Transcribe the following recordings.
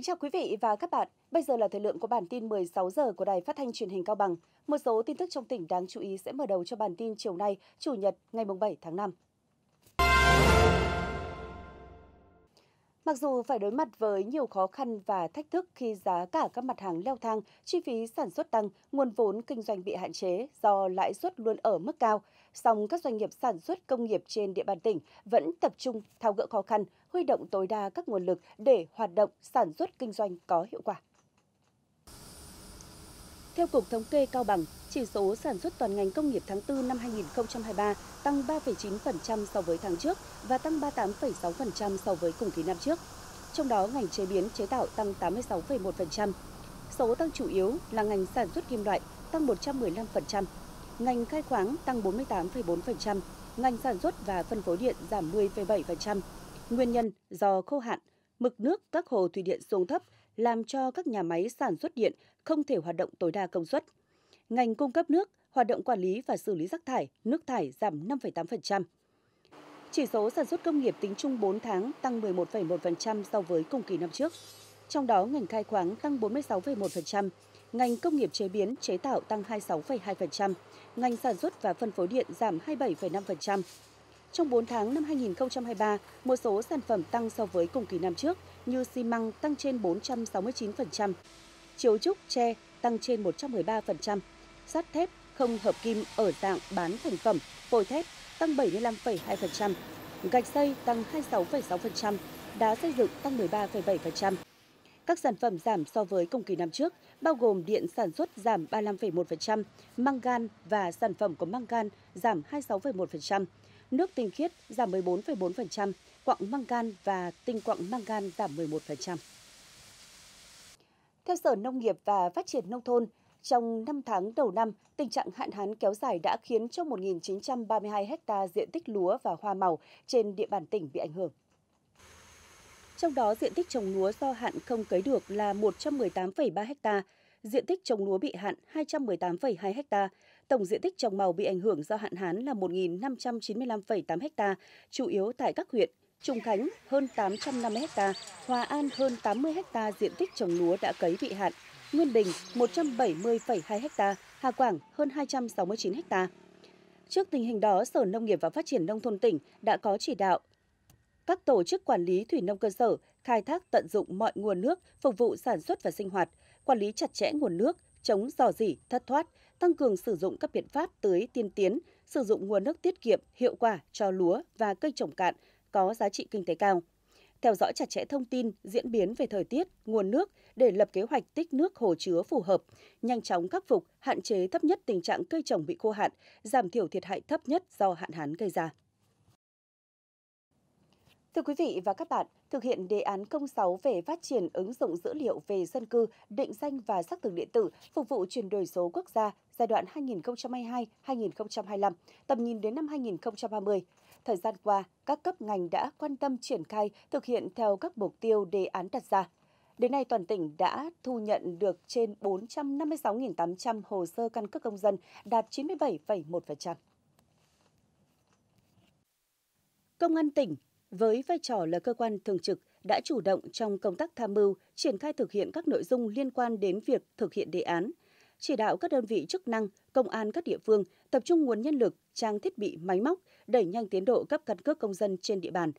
Kính chào quý vị và các bạn. Bây giờ là thời lượng của bản tin 16 giờ của Đài Phát thanh Truyền hình Cao Bằng. Một số tin tức trong tỉnh đáng chú ý sẽ mở đầu cho bản tin chiều nay, Chủ nhật ngày 7 tháng 5. Mặc dù phải đối mặt với nhiều khó khăn và thách thức khi giá cả các mặt hàng leo thang, chi phí sản xuất tăng, nguồn vốn kinh doanh bị hạn chế do lãi suất luôn ở mức cao, song các doanh nghiệp sản xuất công nghiệp trên địa bàn tỉnh vẫn tập trung thao gỡ khó khăn, huy động tối đa các nguồn lực để hoạt động sản xuất kinh doanh có hiệu quả. Theo Cục Thống kê Cao Bằng, chỉ số sản xuất toàn ngành công nghiệp tháng 4 năm 2023 tăng 3,9% so với tháng trước và tăng 38,6% so với cùng kỳ năm trước. Trong đó, ngành chế biến chế tạo tăng 86,1%. Số tăng chủ yếu là ngành sản xuất kim loại tăng 115%, ngành khai khoáng tăng 48,4%, ngành sản xuất và phân phối điện giảm 10,7%. Nguyên nhân do khô hạn, mực nước các hồ thủy điện xuống thấp làm cho các nhà máy sản xuất điện không thể hoạt động tối đa công suất. Ngành cung cấp nước, hoạt động quản lý và xử lý rác thải, nước thải giảm 5,8%. Chỉ số sản xuất công nghiệp tính chung 4 tháng tăng 11,1% so với cùng kỳ năm trước. Trong đó, ngành khai khoáng tăng 46,1%, ngành công nghiệp chế biến, chế tạo tăng 26,2%, ngành sản xuất và phân phối điện giảm 27,5%. Trong 4 tháng năm 2023, một số sản phẩm tăng so với cùng kỳ năm trước như xi măng tăng trên 469%, chiếu trúc tre tăng trên 113%, sắt thép không hợp kim ở dạng bán thành phẩm, phôi thép tăng 75,2%, gạch xây tăng 26,6%, đá xây dựng tăng 13,7%. Các sản phẩm giảm so với cùng kỳ năm trước, bao gồm điện sản xuất giảm 35,1%, gan và sản phẩm có gan giảm 26,1%, nước tinh khiết giảm 14,4%, quặng gan và tinh quặng gan giảm 11%. Theo Sở Nông nghiệp và Phát triển Nông thôn, trong 5 tháng đầu năm, tình trạng hạn hán kéo dài đã khiến cho 1.932 hecta diện tích lúa và hoa màu trên địa bàn tỉnh bị ảnh hưởng. Trong đó, diện tích trồng lúa do hạn không cấy được là 118,3 ha, diện tích trồng lúa bị hạn 218,2 ha, tổng diện tích trồng màu bị ảnh hưởng do hạn hán là 1.595,8 ha, chủ yếu tại các huyện Trung Khánh hơn 850 ha, Hòa An hơn 80 ha diện tích trồng lúa đã cấy bị hạn, Nguyên Bình 170,2 ha, Hà Quảng hơn 269 ha. Trước tình hình đó, Sở Nông nghiệp và Phát triển Nông thôn tỉnh đã có chỉ đạo các tổ chức quản lý thủy nông cơ sở khai thác tận dụng mọi nguồn nước phục vụ sản xuất và sinh hoạt, quản lý chặt chẽ nguồn nước, chống dò dỉ, thất thoát, tăng cường sử dụng các biện pháp tưới tiên tiến, sử dụng nguồn nước tiết kiệm, hiệu quả cho lúa và cây trồng cạn có giá trị kinh tế cao. Theo dõi chặt chẽ thông tin, diễn biến về thời tiết, nguồn nước để lập kế hoạch tích nước hồ chứa phù hợp, nhanh chóng khắc phục, hạn chế thấp nhất tình trạng cây trồng bị khô hạn, giảm thiểu thiệt hại thấp nhất do hạn hán gây ra. Thưa quý vị và các bạn, thực hiện đề án 06 về phát triển ứng dụng dữ liệu về dân cư, định danh và xác thực điện tử phục vụ chuyển đổi số quốc gia giai đoạn 2022-2025, tầm nhìn đến năm 2030. Thời gian qua, các cấp ngành đã quan tâm triển khai thực hiện theo các mục tiêu đề án đặt ra. Đến nay, toàn tỉnh đã thu nhận được trên 456.800 hồ sơ căn cước công dân, đạt 97,1%. Công an tỉnh với vai trò là cơ quan thường trực đã chủ động trong công tác tham mưu, triển khai thực hiện các nội dung liên quan đến việc thực hiện đề án, chỉ đạo các đơn vị chức năng, công an các địa phương tập trung nguồn nhân lực, trang thiết bị máy móc, đẩy nhanh tiến độ cấp căn cước công dân trên địa bàn,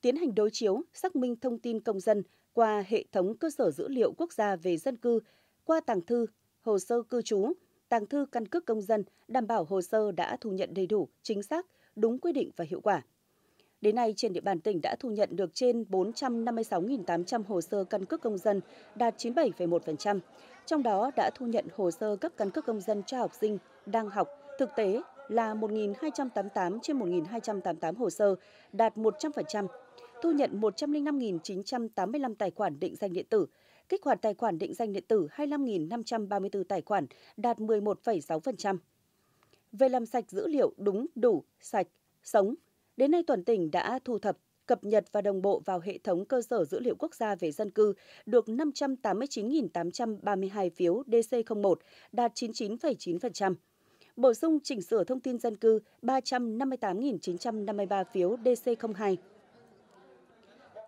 tiến hành đối chiếu, xác minh thông tin công dân qua hệ thống cơ sở dữ liệu quốc gia về dân cư, qua tàng thư, hồ sơ cư trú, tàng thư căn cước công dân, đảm bảo hồ sơ đã thu nhận đầy đủ, chính xác, đúng quy định và hiệu quả. Đến nay, trên địa bàn tỉnh đã thu nhận được trên 456.800 hồ sơ căn cước công dân, đạt 97,1%. Trong đó đã thu nhận hồ sơ cấp căn cước công dân cho học sinh đang học thực tế là 1.288 trên 1.288 hồ sơ, đạt 100%, thu nhận 105.985 tài khoản định danh điện tử, kích hoạt tài khoản định danh điện tử 25.534 tài khoản, đạt 11,6%. Về làm sạch dữ liệu đúng, đủ, sạch, sống – Đến nay toàn tỉnh đã thu thập, cập nhật và đồng bộ vào hệ thống cơ sở dữ liệu quốc gia về dân cư được 589.832 phiếu DC01, đạt 99,9%. Bổ sung chỉnh sửa thông tin dân cư 358.953 phiếu DC02.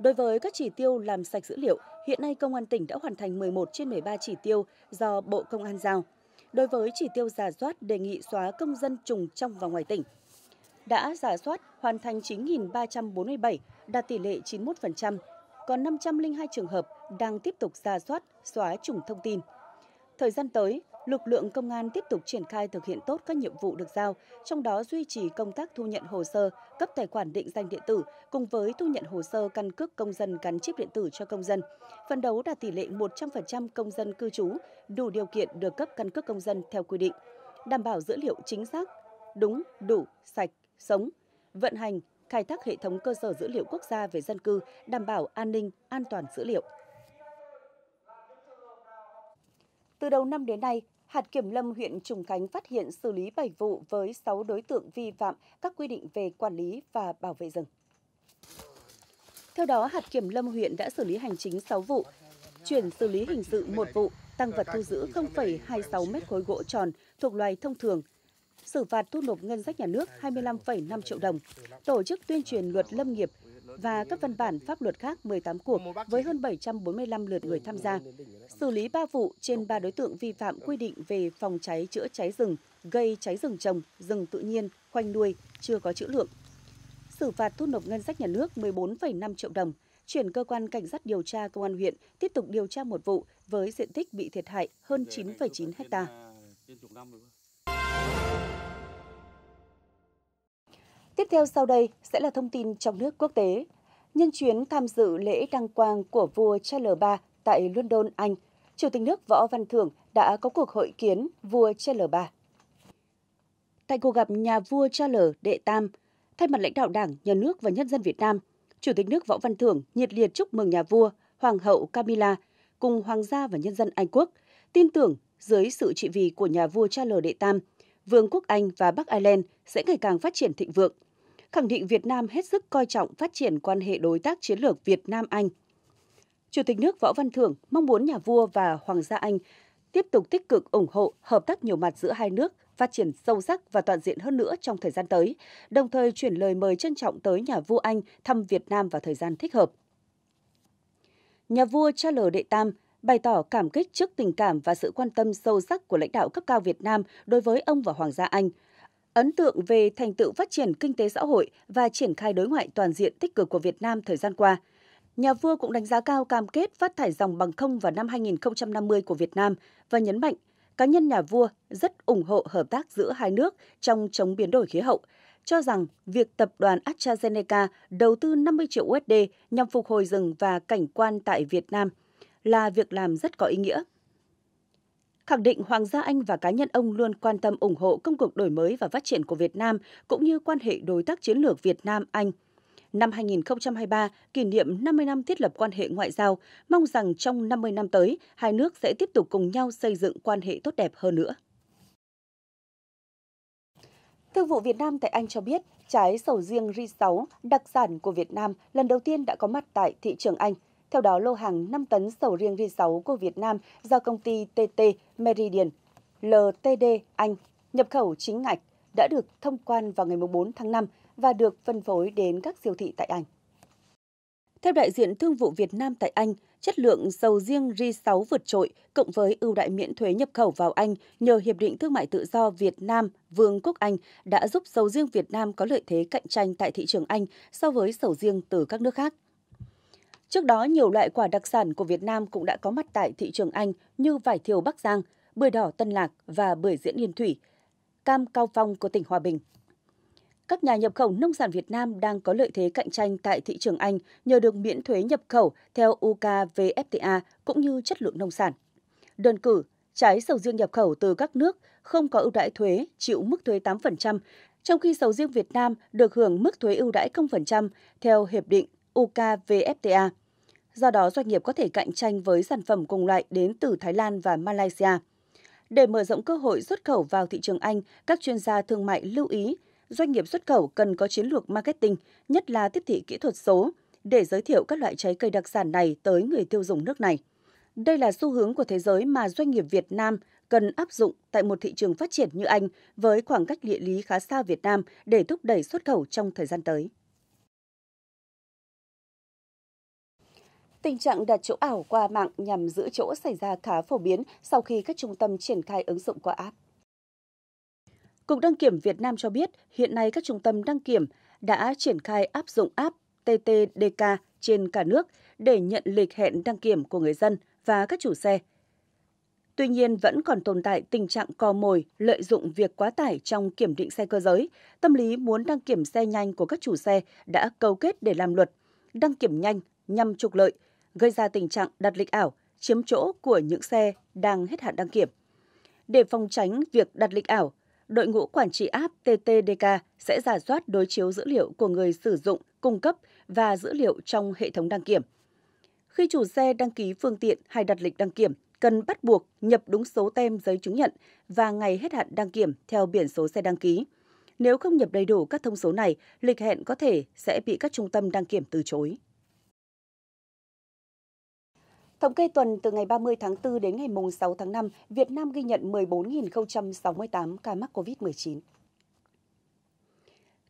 Đối với các chỉ tiêu làm sạch dữ liệu, hiện nay Công an tỉnh đã hoàn thành 11 trên 13 chỉ tiêu do Bộ Công an giao. Đối với chỉ tiêu giả soát đề nghị xóa công dân trùng trong và ngoài tỉnh, đã giả soát hoàn thành 9.347, đạt tỷ lệ 91%, còn 502 trường hợp đang tiếp tục giả soát, xóa chủng thông tin. Thời gian tới, lực lượng công an tiếp tục triển khai thực hiện tốt các nhiệm vụ được giao, trong đó duy trì công tác thu nhận hồ sơ, cấp tài khoản định danh điện tử cùng với thu nhận hồ sơ căn cước công dân gắn chip điện tử cho công dân. Phấn đấu đạt tỷ lệ 100% công dân cư trú đủ điều kiện được cấp căn cước công dân theo quy định, đảm bảo dữ liệu chính xác, đúng, đủ, sạch, sống, vận hành, khai thác hệ thống cơ sở dữ liệu quốc gia về dân cư, đảm bảo an ninh, an toàn dữ liệu. Từ đầu năm đến nay, hạt kiểm lâm huyện Trùng Khánh phát hiện xử lý 7 vụ với 6 đối tượng vi phạm các quy định về quản lý và bảo vệ rừng. Theo đó, hạt kiểm lâm huyện đã xử lý hành chính 6 vụ, chuyển xử lý hình sự 1 vụ, tăng vật thu giữ 0,26 mét khối gỗ tròn thuộc loài thông thường xử phạt thu nộp ngân sách nhà nước 25,5 triệu đồng, tổ chức tuyên truyền luật lâm nghiệp và các văn bản pháp luật khác 18 cuộc với hơn 745 lượt người tham gia, xử lý 3 vụ trên 3 đối tượng vi phạm quy định về phòng cháy chữa cháy rừng, gây cháy rừng trồng, rừng tự nhiên, khoanh nuôi, chưa có chữ lượng. Xử phạt thu nộp ngân sách nhà nước 14,5 triệu đồng, chuyển cơ quan cảnh sát điều tra công an huyện tiếp tục điều tra một vụ với diện tích bị thiệt hại hơn 9,9 hectare. Tiếp theo sau đây sẽ là thông tin trong nước quốc tế. Nhân chuyến tham dự lễ đăng quang của vua Charles III tại London, Anh, Chủ tịch nước Võ Văn Thưởng đã có cuộc hội kiến vua Charles III. Tại cuộc gặp nhà vua Charles Đệ Tam, thay mặt lãnh đạo Đảng, Nhà nước và nhân dân Việt Nam, Chủ tịch nước Võ Văn Thưởng nhiệt liệt chúc mừng nhà vua, Hoàng hậu Camilla cùng Hoàng gia và nhân dân Anh Quốc, tin tưởng dưới sự trị vì của nhà vua Charles Đệ Tam – Vương quốc Anh và Bắc Ireland sẽ ngày càng phát triển thịnh vượng, khẳng định Việt Nam hết sức coi trọng phát triển quan hệ đối tác chiến lược Việt Nam-Anh. Chủ tịch nước Võ Văn Thưởng mong muốn nhà vua và Hoàng gia Anh tiếp tục tích cực ủng hộ hợp tác nhiều mặt giữa hai nước, phát triển sâu sắc và toàn diện hơn nữa trong thời gian tới, đồng thời chuyển lời mời trân trọng tới nhà vua Anh thăm Việt Nam vào thời gian thích hợp. Nhà vua Charles đệ Tam bày tỏ cảm kích trước tình cảm và sự quan tâm sâu sắc của lãnh đạo cấp cao Việt Nam đối với ông và Hoàng gia Anh. Ấn tượng về thành tựu phát triển kinh tế xã hội và triển khai đối ngoại toàn diện tích cực của Việt Nam thời gian qua. Nhà vua cũng đánh giá cao cam kết phát thải dòng bằng không vào năm 2050 của Việt Nam và nhấn mạnh cá nhân nhà vua rất ủng hộ hợp tác giữa hai nước trong chống biến đổi khí hậu, cho rằng việc tập đoàn AstraZeneca đầu tư 50 triệu USD nhằm phục hồi rừng và cảnh quan tại Việt Nam – là việc làm rất có ý nghĩa. Khẳng định Hoàng gia Anh và cá nhân ông luôn quan tâm ủng hộ công cuộc đổi mới và phát triển của Việt Nam cũng như quan hệ đối tác chiến lược Việt Nam-Anh năm 2023 kỷ niệm 50 năm thiết lập quan hệ ngoại giao, mong rằng trong 50 năm tới, hai nước sẽ tiếp tục cùng nhau xây dựng quan hệ tốt đẹp hơn nữa. Thương vụ Việt Nam tại Anh cho biết, trái sầu riêng Ri6, đặc sản của Việt Nam, lần đầu tiên đã có mặt tại thị trường Anh – theo đó, lô hàng 5 tấn sầu riêng ri6 của Việt Nam do công ty TT Meridian LTD Anh nhập khẩu chính ngạch đã được thông quan vào ngày 4 tháng 5 và được phân phối đến các siêu thị tại Anh. Theo đại diện Thương vụ Việt Nam tại Anh, chất lượng sầu riêng RI6 vượt trội cộng với ưu đại miễn thuế nhập khẩu vào Anh nhờ Hiệp định Thương mại Tự do Việt Nam Vương quốc Anh đã giúp sầu riêng Việt Nam có lợi thế cạnh tranh tại thị trường Anh so với sầu riêng từ các nước khác. Trước đó, nhiều loại quả đặc sản của Việt Nam cũng đã có mặt tại thị trường Anh như vải thiều Bắc Giang, bưởi đỏ Tân Lạc và bưởi diễn Yên Thủy, cam cao phong của tỉnh Hòa Bình. Các nhà nhập khẩu nông sản Việt Nam đang có lợi thế cạnh tranh tại thị trường Anh nhờ được miễn thuế nhập khẩu theo UKVFTA cũng như chất lượng nông sản. Đơn cử, trái sầu riêng nhập khẩu từ các nước không có ưu đãi thuế, chịu mức thuế 8%, trong khi sầu riêng Việt Nam được hưởng mức thuế ưu đãi 0% theo hiệp định UKVFTA do đó doanh nghiệp có thể cạnh tranh với sản phẩm cùng loại đến từ Thái Lan và Malaysia. Để mở rộng cơ hội xuất khẩu vào thị trường Anh, các chuyên gia thương mại lưu ý doanh nghiệp xuất khẩu cần có chiến lược marketing, nhất là tiếp thị kỹ thuật số, để giới thiệu các loại trái cây đặc sản này tới người tiêu dùng nước này. Đây là xu hướng của thế giới mà doanh nghiệp Việt Nam cần áp dụng tại một thị trường phát triển như Anh với khoảng cách địa lý khá xa Việt Nam để thúc đẩy xuất khẩu trong thời gian tới. Tình trạng đặt chỗ ảo qua mạng nhằm giữ chỗ xảy ra khá phổ biến sau khi các trung tâm triển khai ứng dụng qua app. Cục đăng kiểm Việt Nam cho biết, hiện nay các trung tâm đăng kiểm đã triển khai áp dụng app TTDK trên cả nước để nhận lịch hẹn đăng kiểm của người dân và các chủ xe. Tuy nhiên, vẫn còn tồn tại tình trạng cò mồi, lợi dụng việc quá tải trong kiểm định xe cơ giới. Tâm lý muốn đăng kiểm xe nhanh của các chủ xe đã cấu kết để làm luật, đăng kiểm nhanh nhằm trục lợi, gây ra tình trạng đặt lịch ảo, chiếm chỗ của những xe đang hết hạn đăng kiểm. Để phòng tránh việc đặt lịch ảo, đội ngũ quản trị app TTDK sẽ giả soát đối chiếu dữ liệu của người sử dụng, cung cấp và dữ liệu trong hệ thống đăng kiểm. Khi chủ xe đăng ký phương tiện hay đặt lịch đăng kiểm, cần bắt buộc nhập đúng số tem giấy chứng nhận và ngày hết hạn đăng kiểm theo biển số xe đăng ký. Nếu không nhập đầy đủ các thông số này, lịch hẹn có thể sẽ bị các trung tâm đăng kiểm từ chối. Thống kê tuần từ ngày 30 tháng 4 đến ngày 6 tháng 5, Việt Nam ghi nhận 14.068 ca mắc COVID-19.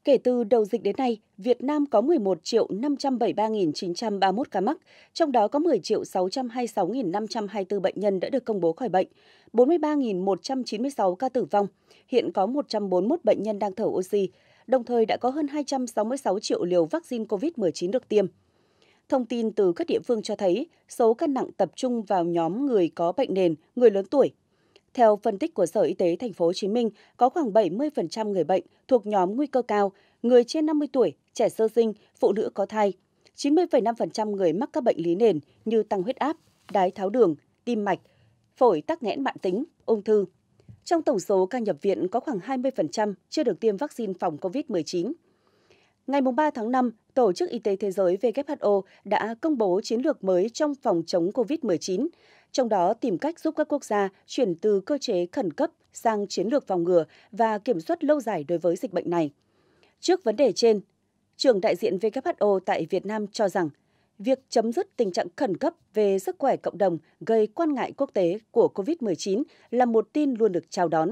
Kể từ đầu dịch đến nay, Việt Nam có 11 573.931 ca mắc, trong đó có 10 626.524 bệnh nhân đã được công bố khỏi bệnh, 43.196 ca tử vong, hiện có 141 bệnh nhân đang thở oxy, đồng thời đã có hơn 266 triệu liều vaccine COVID-19 được tiêm. Thông tin từ các địa phương cho thấy số ca nặng tập trung vào nhóm người có bệnh nền, người lớn tuổi. Theo phân tích của Sở Y tế Thành phố Hồ Chí Minh, có khoảng 70% người bệnh thuộc nhóm nguy cơ cao, người trên 50 tuổi, trẻ sơ sinh, phụ nữ có thai. 90,5% người mắc các bệnh lý nền như tăng huyết áp, đái tháo đường, tim mạch, phổi tắc nghẽn mạng tính, ung thư. Trong tổng số ca nhập viện có khoảng 20% chưa được tiêm vaccine phòng COVID-19. Ngày 3 tháng 5, Tổ chức Y tế Thế giới WHO đã công bố chiến lược mới trong phòng chống COVID-19, trong đó tìm cách giúp các quốc gia chuyển từ cơ chế khẩn cấp sang chiến lược phòng ngừa và kiểm soát lâu dài đối với dịch bệnh này. Trước vấn đề trên, trưởng đại diện WHO tại Việt Nam cho rằng việc chấm dứt tình trạng khẩn cấp về sức khỏe cộng đồng gây quan ngại quốc tế của COVID-19 là một tin luôn được chào đón.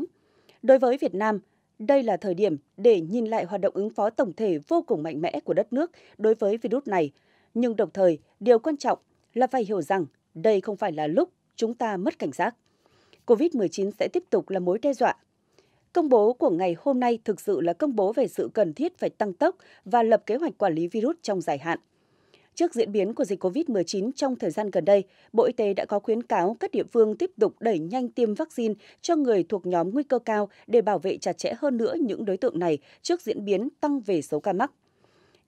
Đối với Việt Nam, đây là thời điểm để nhìn lại hoạt động ứng phó tổng thể vô cùng mạnh mẽ của đất nước đối với virus này. Nhưng đồng thời, điều quan trọng là phải hiểu rằng đây không phải là lúc chúng ta mất cảnh giác. COVID-19 sẽ tiếp tục là mối đe dọa. Công bố của ngày hôm nay thực sự là công bố về sự cần thiết phải tăng tốc và lập kế hoạch quản lý virus trong dài hạn – Trước diễn biến của dịch COVID-19 trong thời gian gần đây, Bộ Y tế đã có khuyến cáo các địa phương tiếp tục đẩy nhanh tiêm vaccine cho người thuộc nhóm nguy cơ cao để bảo vệ chặt chẽ hơn nữa những đối tượng này trước diễn biến tăng về số ca mắc.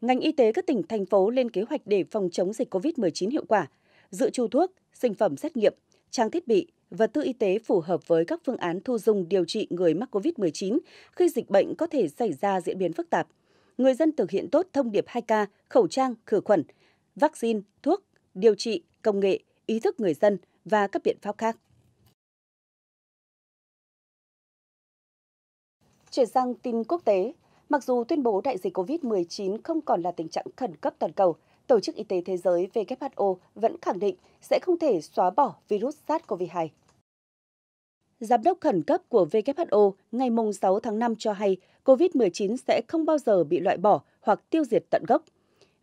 Ngành y tế các tỉnh, thành phố lên kế hoạch để phòng chống dịch COVID-19 hiệu quả, dự trù thuốc, sinh phẩm xét nghiệm, trang thiết bị, vật tư y tế phù hợp với các phương án thu dung điều trị người mắc COVID-19 khi dịch bệnh có thể xảy ra diễn biến phức tạp. Người dân thực hiện tốt thông điệp 2K, khẩu trang, khử khuẩn – vaccine, thuốc, điều trị, công nghệ, ý thức người dân và các biện pháp khác. Chuyển sang tin quốc tế, mặc dù tuyên bố đại dịch COVID-19 không còn là tình trạng khẩn cấp toàn cầu, Tổ chức Y tế Thế giới WHO vẫn khẳng định sẽ không thể xóa bỏ virus SARS-CoV-2. Giám đốc khẩn cấp của WHO ngày 6 tháng 5 cho hay COVID-19 sẽ không bao giờ bị loại bỏ hoặc tiêu diệt tận gốc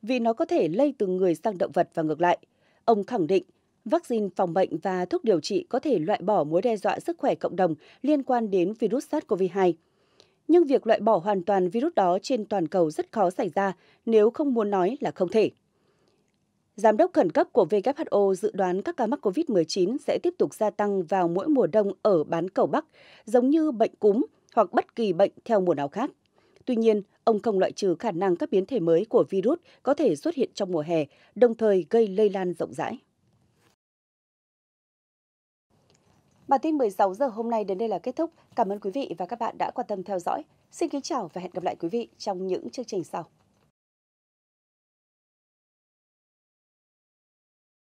vì nó có thể lây từ người sang động vật và ngược lại. Ông khẳng định, vaccine phòng bệnh và thuốc điều trị có thể loại bỏ mối đe dọa sức khỏe cộng đồng liên quan đến virus SARS-CoV-2. Nhưng việc loại bỏ hoàn toàn virus đó trên toàn cầu rất khó xảy ra nếu không muốn nói là không thể. Giám đốc khẩn cấp của WHO dự đoán các ca mắc COVID-19 sẽ tiếp tục gia tăng vào mỗi mùa đông ở bán cầu Bắc, giống như bệnh cúm hoặc bất kỳ bệnh theo mùa nào khác. Tuy nhiên, ông không loại trừ khả năng các biến thể mới của virus có thể xuất hiện trong mùa hè, đồng thời gây lây lan rộng rãi. Bản tin 16 giờ hôm nay đến đây là kết thúc. Cảm ơn quý vị và các bạn đã quan tâm theo dõi. Xin kính chào và hẹn gặp lại quý vị trong những chương trình sau.